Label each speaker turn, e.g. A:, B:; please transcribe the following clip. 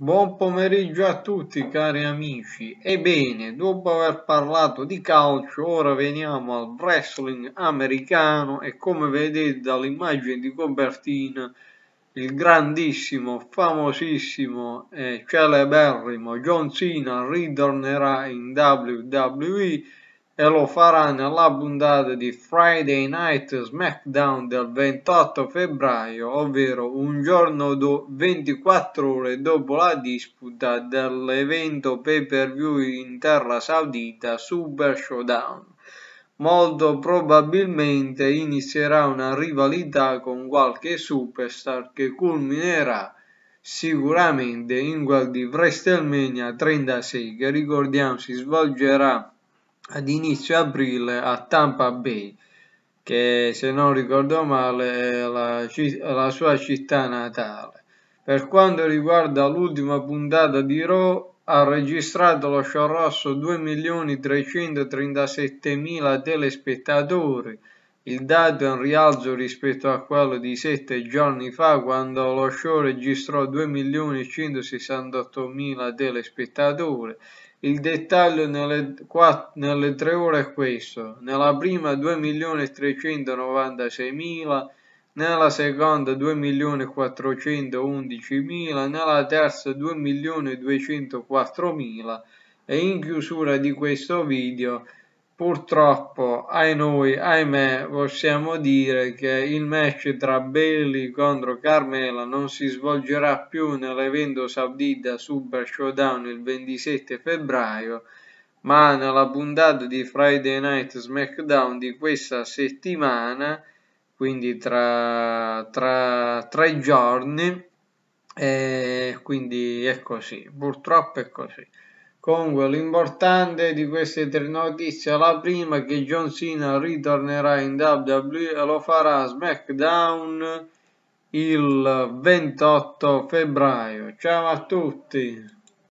A: Buon pomeriggio a tutti cari amici. Ebbene, dopo aver parlato di calcio, ora veniamo al wrestling americano e come vedete dall'immagine di copertina, il grandissimo, famosissimo e celeberrimo John Cena ritornerà in WWE e lo farà nella puntata di Friday Night SmackDown del 28 febbraio, ovvero un giorno do 24 ore dopo la disputa dell'evento pay per view in terra saudita Super Showdown. Molto probabilmente inizierà una rivalità con qualche superstar che culminerà sicuramente in quel di WrestleMania 36 che ricordiamo si svolgerà ad inizio aprile a Tampa Bay, che se non ricordo male è la, la sua città natale. Per quanto riguarda l'ultima puntata di Raw, ha registrato lo show rosso 2.337.000 telespettatori il dato è un rialzo rispetto a quello di sette giorni fa quando lo show registrò 2.168.000 telespettatori. Il dettaglio nelle, quattro, nelle, tre ore è questo. Nella prima 2.396.000, nella seconda 2.411.000, nella terza 2.204.000 e in chiusura di questo video Purtroppo, ai noi, ahimè, possiamo dire che il match tra Bailey contro Carmela non si svolgerà più nell'evento Saudita Super Showdown il 27 febbraio, ma nella puntata di Friday Night SmackDown di questa settimana, quindi tra, tra tre giorni, e eh, quindi è così, purtroppo è così. Comunque l'importante di queste tre notizie è la prima che John Cena ritornerà in WWE e lo farà a SmackDown il 28 febbraio. Ciao a tutti!